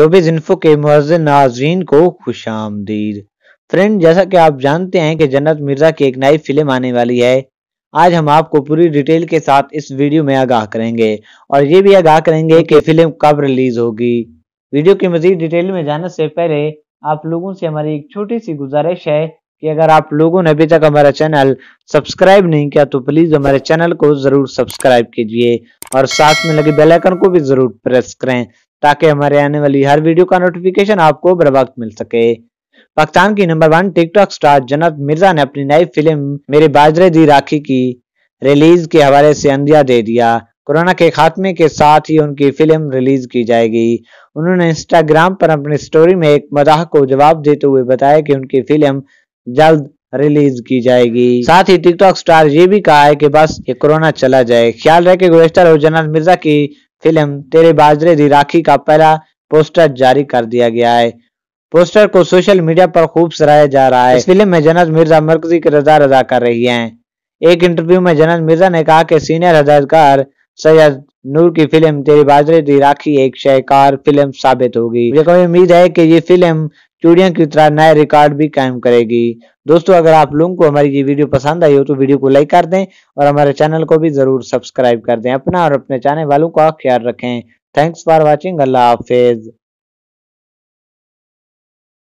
Showbiz info के मुआजन नाजरीन को खुश आमदीद फ्रेंड जैसा कि आप जानते हैं कि जन्नत मिर्जा की एक नई फिल्म आने वाली है आज हम आपको पूरी डिटेल के साथ इस वीडियो में आगाह करेंगे और ये भी आगाह करेंगे कि फिल्म कब रिलीज होगी वीडियो की मजीद डिटेल में जाने से पहले आप लोगों से हमारी एक छोटी सी गुजारिश है कि अगर आप लोगों ने अभी तक हमारा चैनल सब्सक्राइब नहीं किया तो प्लीज़ हमारे चैनल को ज़रूर सब्सक्राइब कीजिए और साथ में लगे बेल आइकन को भी ज़रूर प्रेस करें ताकि हमारे आने वाली हर वीडियो का नोटिफिकेशन आपको बर वक्त मिल सके पाकिस्तान की number one TikTok star Jannat Mirza ने अपनी नई फिल्म मेरे बाजरे दी राखी की रिलीज के हवाले से अंदिया दे दिया कोरोना के खात्मे के साथ ही उनकी फिल्म रिलीज की जाएगी उन्होंने इंस्टाग्राम पर अपनी स्टोरी में एक मदाह को जवाब देते हुए बताया कि उनकी फिल्म जल्द रिलीज की जाएगी साथ ही टिकटॉक स्टार ये भी कहा है कि बस ये कोरोना चला जाए ख्याल रहे कि गुजर और जनरल मिर्जा की फिल्म तेरे बाजरे दी राखी का पहला पोस्टर जारी कर दिया गया है पोस्टर को सोशल मीडिया पर खूब सराहा जा रहा है इस फिल्म में जनज मिर्जा मरकजी किरदार अदा कर रही हैं। एक इंटरव्यू में जन्नत मिर्जा ने कहा कि सीनियर हदायतकार सैयद नूर की फिल्म तेरी बाजरे दी राखी एक शहकार फिल्म साबित होगी मुझे कोई उम्मीद है कि ये फिल्म चूड़ियों की तरह नए रिकॉर्ड भी कायम करेगी दोस्तों अगर आप लोगों को हमारी ये वीडियो पसंद आई हो तो वीडियो को लाइक कर दें और हमारे चैनल को भी जरूर सब्सक्राइब कर दें अपना और अपने चैनल वालों का ख्याल रखें थैंक्स फॉर वॉचिंग अल्लाह हाफिज़